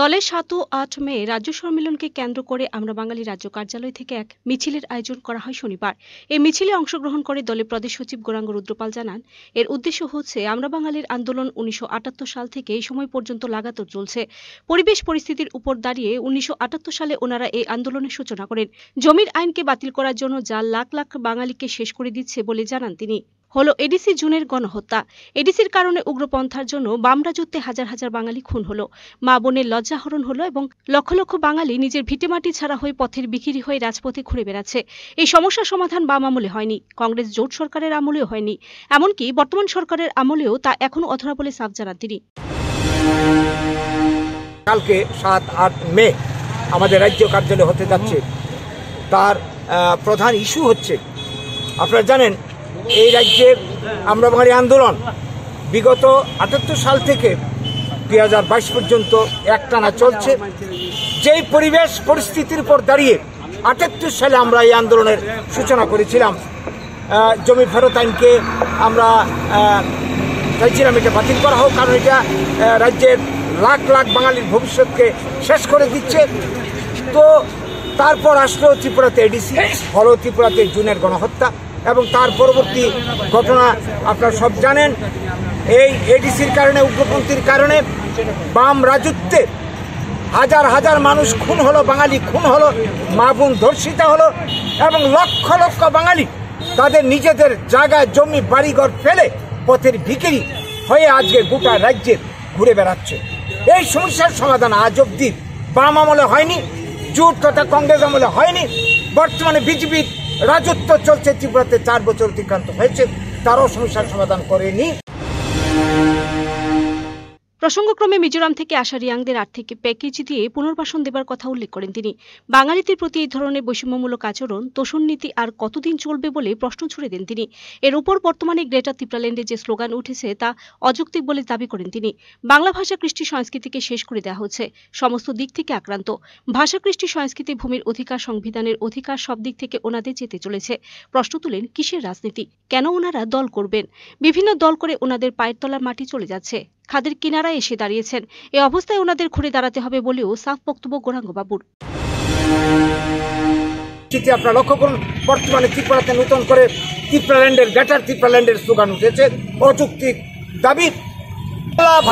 দলের সাত ও আট মে রাজ্য সম্মেলনকে কেন্দ্র করে আমরা বাঙালি রাজ্য কার্যালয় থেকে এক মিছিলের আয়োজন করা হয় শনিবার এই মিছিলে অংশগ্রহণ করে দলের প্রদেশ সচিব গোরাঙ্গ রুদ্রপাল জানান এর উদ্দেশ্য হচ্ছে আমরা বাঙালির আন্দোলন উনিশশো সাল থেকে এই সময় পর্যন্ত লাগাতার চলছে পরিবেশ পরিস্থিতির উপর দাঁড়িয়ে উনিশশো সালে ওনারা এই আন্দোলনের সূচনা করেন জমির আইনকে বাতিল করার জন্য যা লাখ লাখ বাঙালিকে শেষ করে দিচ্ছে বলে জানান তিনি হল এডিসি জুনের গণহত্যা এডিসির কারণে উগ্রপন্থার জন্য বামরা যুদ্ধে হাজার হাজার বাঙালি খুন হলো মা বোনের লজ্জাহরণ হলো এবং লক্ষ লক্ষ বাঙালি নিজের ভিটেমাটি ছাড়া হয়ে পথের বিকিরি হয়ে রাজপথে ঘুরে বেড়াচ্ছে এই সমস্যা সমাধান বাম আমলে হয়নি কংগ্রেস জোট সরকারের আমলেও হয়নি এমনকি বর্তমান সরকারের আমলেও তা এখনও অধরা বলে সাফ জানান তিনি কালকে সাত আট মে আমাদের রাজ্য কার্যালয় হতে যাচ্ছে তার প্রধান ইস্যু হচ্ছে আপনারা জানেন এই রাজ্যে আমরা বাঙালি আন্দোলন বিগত আটাত্তর সাল থেকে দুই হাজার বাইশ পর্যন্ত একটানা চলছে যেই পরিবেশ পরিস্থিতির উপর দাঁড়িয়ে আটাত্তর সালে আমরা এই আন্দোলনের সূচনা করেছিলাম জমি ফেরত আইনকে আমরা চাইছিলাম এটা বাতিল করা হোক কারণ এটা রাজ্যের লাখ লাখ বাঙালির ভবিষ্যৎকে শেষ করে দিচ্ছে তো তারপর আসলো ত্রিপুরাতে এডিসি হলো ত্রিপুরাতে জুনের গণহত্যা এবং তার পরবর্তী ঘটনা আপনারা সব জানেন এই এডিসির কারণে উগ্রপন্থীর কারণে বাম রাজত্বের হাজার হাজার মানুষ খুন হলো বাঙালি খুন হলো মা বোন ধর্ষিতা হলো এবং লক্ষ লক্ষ বাঙালি তাদের নিজেদের জায়গা জমি বাড়িঘর ফেলে পথের ভিকিরি হয়ে আজকে গোটা রাজ্যে ঘুরে বেড়াচ্ছে এই সমস্যার সমাধান আজ অব্দি বাম আমলে হয়নি জোট তথা কংগ্রেস আমলে হয়নি বর্তমানে বিজেপির রাজত্ব চলছে ত্রিপুরাতে চার বছর অতিক্রান্ত হয়েছে তারও সমস্যার সমাধান করেনি প্রসঙ্গক্রমে মিজোরাম থেকে আসা রিয়াংদের আর্থিক প্যাকেজ দিয়ে পুনর্বাসন দেবার কথা উল্লেখ করেন তিনি বাঙালিদের প্রতি এই ধরনের বৈষম্যমূলক আচরণ তোষণ নীতি আর কতদিন চলবে বলে প্রশ্ন ছুড়ে দেন তিনি এর উপর বর্তমানে গ্রেটার ত্রিপ্রাল্যান্ডে যে স্লোগান উঠেছে তা অযৌক্তিক বলে দাবি করেন তিনি বাংলা ভাষা কৃষ্টি সংস্কৃতিকে শেষ করে দেওয়া হচ্ছে সমস্ত দিক থেকে আক্রান্ত ভাষা কৃষ্টি সংস্কৃতি ভূমির অধিকার সংবিধানের অধিকার সব দিক থেকে ওনাদের যেতে চলেছে প্রশ্ন তুলেন কিসের রাজনীতি কেন ওনারা দল করবেন বিভিন্ন দল করে ওনাদের পায়ের তলার মাটি চলে যাচ্ছে খাদের কিনারায় এসে দাঁড়িয়েছেন এ অবস্থায় ওনাদের ঘুরে দাঁড়াতে হবে বলেও সাফ বক্তব্য গৌরাঙ্গবাবুর আপনারা লক্ষ্য করুন বর্তমানে ত্রিপুরাতে নতুন করে ত্রিপুরাল্যান্ডের বেটার ত্রিপুরাল্যান্ডের স্লোগান উঠেছে অযৌক্তিক দাবি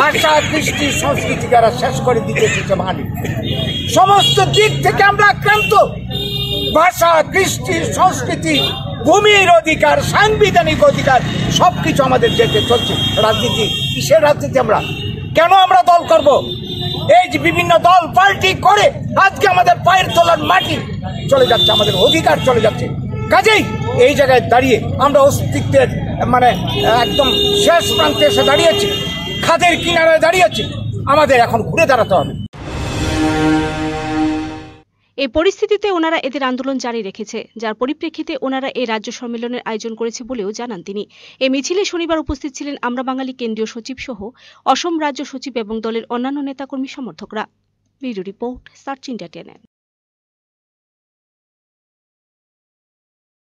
ভাষা কৃষ্টি সংস্কৃতি যারা শেষ করে দিতে এসেছে মানি সমস্ত দিক থেকে আমরা আক্রান্ত ভাষা কৃষ্টি সংস্কৃতি ভূমির অধিকার সাংবিধানিক অধিকার সব কিছু আমাদের দেশে চলছে রাজনীতি কিসের রাজনীতি আমরা কেন আমরা দল করব এই যে বিভিন্ন দল পার্টি করে আজকে আমাদের পায়ের তোলার মাটি চলে যাচ্ছে আমাদের অধিকার চলে যাচ্ছে কাজেই এই জায়গায় দাঁড়িয়ে আমরা অস্তিত্বের মানে একদম শেষ প্রান্তে এসে দাঁড়িয়েছি খাদের কিনারায় দাঁড়িয়েছি আমাদের এখন ঘুরে দাঁড়াতে হবে এই পরিস্থিতিতে ওনারা এদের আন্দোলন জারি রেখেছে যার পরিপ্রেক্ষিতে ওনারা এই রাজ্য সম্মেলনের আয়োজন করেছে বলেও জানান তিনি এ মিছিলে শনিবার উপস্থিত ছিলেন আমরা বাঙালি কেন্দ্রীয় সচিব সহ অসম রাজ্য সচিব এবং দলের অন্যান্য নেতাকর্মী সমর্থকরা ব্যুরো রিপোর্ট সার্চ ইন্ডিয়া